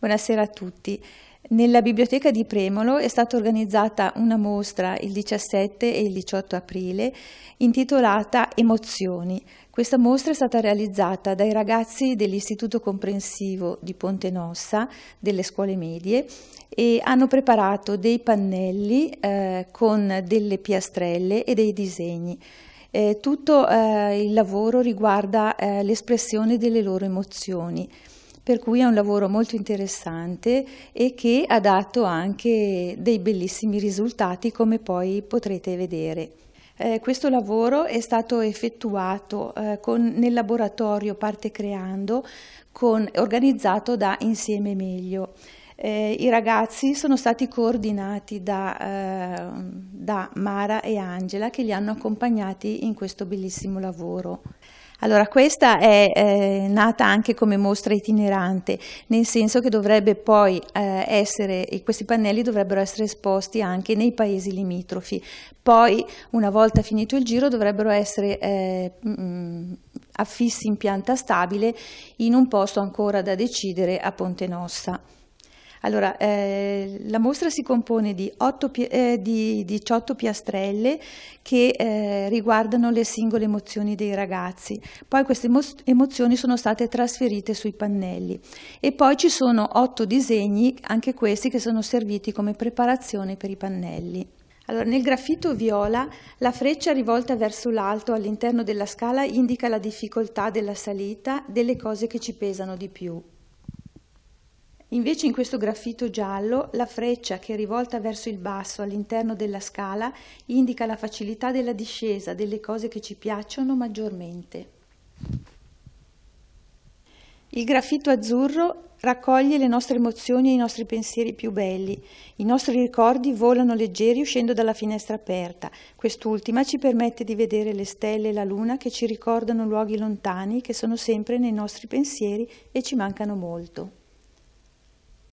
Buonasera a tutti. Nella biblioteca di Premolo è stata organizzata una mostra il 17 e il 18 aprile intitolata Emozioni. Questa mostra è stata realizzata dai ragazzi dell'Istituto Comprensivo di Ponte Nossa, delle scuole medie, e hanno preparato dei pannelli eh, con delle piastrelle e dei disegni. Eh, tutto eh, il lavoro riguarda eh, l'espressione delle loro emozioni per cui è un lavoro molto interessante e che ha dato anche dei bellissimi risultati come poi potrete vedere. Eh, questo lavoro è stato effettuato eh, con, nel laboratorio Parte Creando con, organizzato da Insieme Meglio. Eh, I ragazzi sono stati coordinati da, eh, da Mara e Angela che li hanno accompagnati in questo bellissimo lavoro. Allora, questa è eh, nata anche come mostra itinerante, nel senso che dovrebbe poi eh, essere, questi pannelli dovrebbero essere esposti anche nei paesi limitrofi. Poi, una volta finito il giro, dovrebbero essere eh, mh, mm, affissi in pianta stabile in un posto ancora da decidere a Ponte Nossa. Allora, eh, la mostra si compone di, 8, eh, di 18 piastrelle che eh, riguardano le singole emozioni dei ragazzi. Poi queste emozioni sono state trasferite sui pannelli. E poi ci sono 8 disegni, anche questi, che sono serviti come preparazione per i pannelli. Allora, nel graffito viola la freccia rivolta verso l'alto all'interno della scala indica la difficoltà della salita delle cose che ci pesano di più. Invece in questo graffito giallo la freccia che è rivolta verso il basso all'interno della scala indica la facilità della discesa delle cose che ci piacciono maggiormente. Il graffito azzurro raccoglie le nostre emozioni e i nostri pensieri più belli. I nostri ricordi volano leggeri uscendo dalla finestra aperta. Quest'ultima ci permette di vedere le stelle e la luna che ci ricordano luoghi lontani che sono sempre nei nostri pensieri e ci mancano molto.